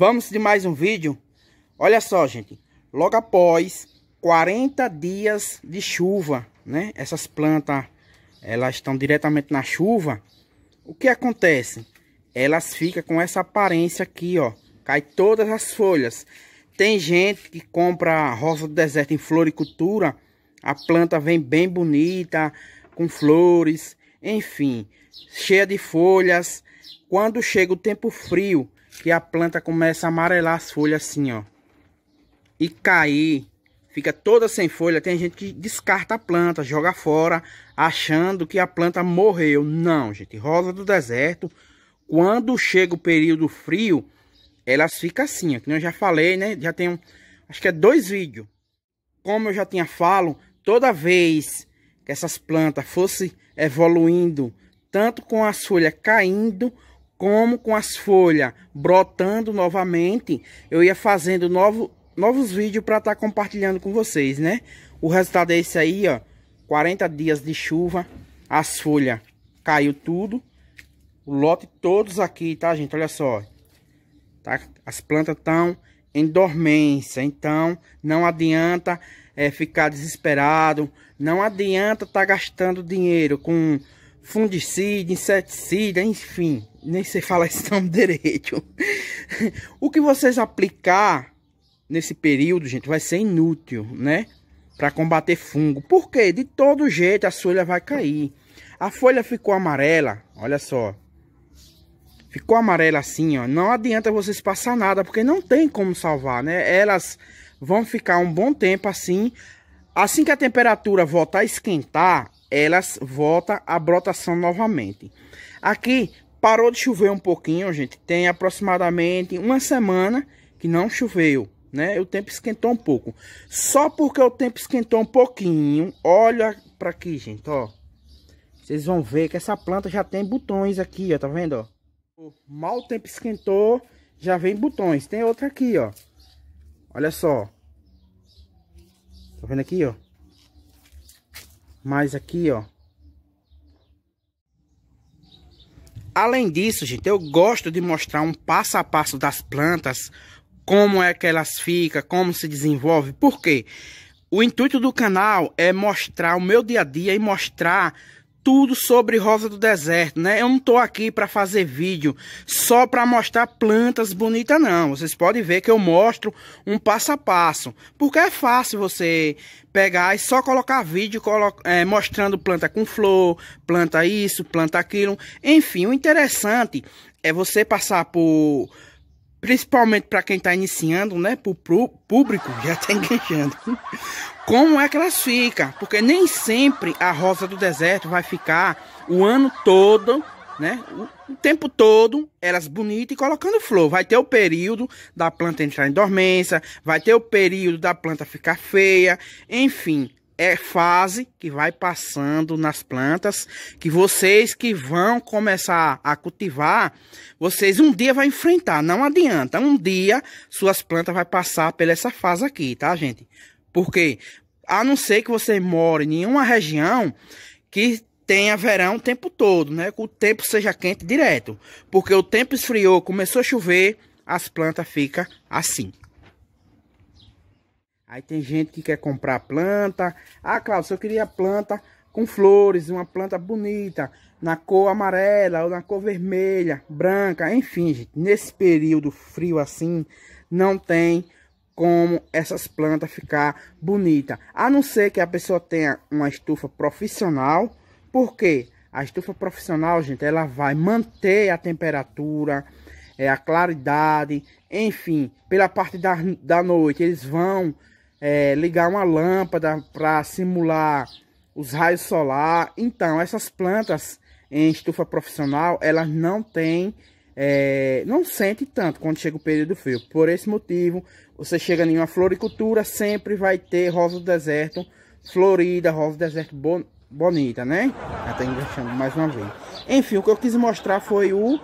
Vamos de mais um vídeo? Olha só, gente. Logo após 40 dias de chuva, né? Essas plantas, elas estão diretamente na chuva. O que acontece? Elas ficam com essa aparência aqui, ó. Cai todas as folhas. Tem gente que compra rosa do deserto em floricultura. A planta vem bem bonita, com flores, enfim, cheia de folhas. Quando chega o tempo frio, que a planta começa a amarelar as folhas assim, ó. E cair, fica toda sem folha. Tem gente que descarta a planta, joga fora, achando que a planta morreu. Não, gente, rosa do deserto, quando chega o período frio, elas ficam assim, ó. Que eu já falei, né? Já tem, um, acho que é dois vídeos. Como eu já tinha falo, toda vez que essas plantas fossem evoluindo, tanto com as folhas caindo como com as folhas brotando novamente, eu ia fazendo novo, novos vídeos para estar tá compartilhando com vocês, né? O resultado é esse aí, ó. 40 dias de chuva, as folhas caiu tudo. O lote todos aqui, tá, gente? Olha só. Tá? As plantas estão em dormência, então não adianta é, ficar desesperado, não adianta estar tá gastando dinheiro com fungicida, inseticida, enfim, nem sei falar esse nome direito. o que vocês aplicar nesse período, gente, vai ser inútil, né? Para combater fungo. Porque de todo jeito a folha vai cair. A folha ficou amarela, olha só. Ficou amarela assim, ó. Não adianta vocês passar nada, porque não tem como salvar, né? Elas vão ficar um bom tempo assim. Assim que a temperatura voltar a esquentar, elas voltam à brotação novamente. Aqui parou de chover um pouquinho, gente. Tem aproximadamente uma semana que não choveu, né? O tempo esquentou um pouco. Só porque o tempo esquentou um pouquinho, olha para aqui, gente, ó. Vocês vão ver que essa planta já tem botões aqui, ó, tá vendo, ó? Mal o tempo esquentou, já vem botões. Tem outra aqui, ó. Olha só. Tá vendo aqui, ó? mais aqui, ó. Além disso, gente, eu gosto de mostrar um passo a passo das plantas, como é que elas ficam, como se desenvolve. Por quê? O intuito do canal é mostrar o meu dia a dia e mostrar tudo sobre rosa do deserto, né? Eu não tô aqui para fazer vídeo só para mostrar plantas bonitas, não. Vocês podem ver que eu mostro um passo a passo, porque é fácil você pegar e só colocar vídeo colo é, mostrando planta com flor, planta isso, planta aquilo. Enfim, o interessante é você passar por principalmente para quem está iniciando, né? Para o público já está enganchando. Como é que elas ficam? Porque nem sempre a rosa do deserto vai ficar o ano todo, né? O tempo todo elas bonitas e colocando flor. Vai ter o período da planta entrar em dormência, vai ter o período da planta ficar feia, enfim é fase que vai passando nas plantas, que vocês que vão começar a cultivar, vocês um dia vão enfrentar, não adianta, um dia suas plantas vai passar pela essa fase aqui, tá, gente? Porque a não ser que você more em uma região que tenha verão o tempo todo, né? Que o tempo seja quente direto, porque o tempo esfriou, começou a chover, as plantas fica assim. Aí tem gente que quer comprar planta. Ah, Cláudio, eu queria planta com flores, uma planta bonita, na cor amarela ou na cor vermelha, branca, enfim, gente. Nesse período frio assim, não tem como essas plantas ficar bonita. A não ser que a pessoa tenha uma estufa profissional, porque a estufa profissional, gente, ela vai manter a temperatura, é, a claridade, enfim, pela parte da, da noite, eles vão é, ligar uma lâmpada para simular os raios solar. Então, essas plantas em estufa profissional, elas não têm, é, não sente tanto quando chega o período frio. Por esse motivo, você chega em uma floricultura, sempre vai ter rosa do deserto florida, rosa do deserto bon bonita, né? Até engraxando mais uma vez. Enfim, o que eu quis mostrar foi o,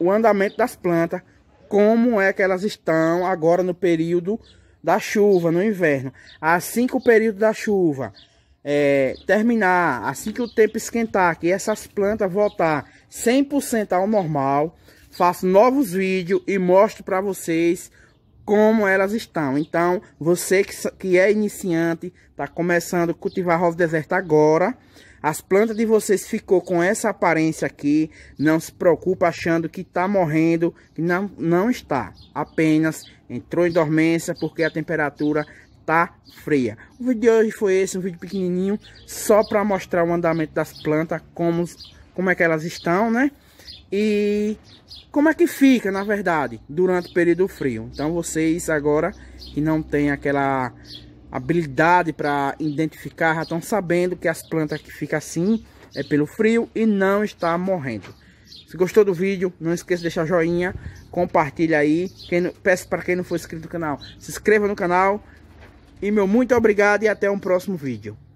o andamento das plantas, como é que elas estão agora no período da chuva no inverno, assim que o período da chuva é, terminar, assim que o tempo esquentar, que essas plantas voltar 100% ao normal, faço novos vídeos e mostro para vocês como elas estão. Então, você que, que é iniciante, está começando a cultivar rosa deserta agora, as plantas de vocês ficou com essa aparência aqui. Não se preocupa achando que está morrendo. Que não, não está. Apenas entrou em dormência porque a temperatura tá fria. O vídeo de hoje foi esse, um vídeo pequenininho, só para mostrar o andamento das plantas, como, como é que elas estão, né? E como é que fica, na verdade, durante o período frio. Então vocês agora que não tem aquela habilidade para identificar, já estão sabendo que as plantas que ficam assim é pelo frio e não está morrendo. Se gostou do vídeo, não esqueça de deixar joinha, compartilha aí. Quem, peço para quem não for inscrito no canal, se inscreva no canal. E meu muito obrigado e até um próximo vídeo.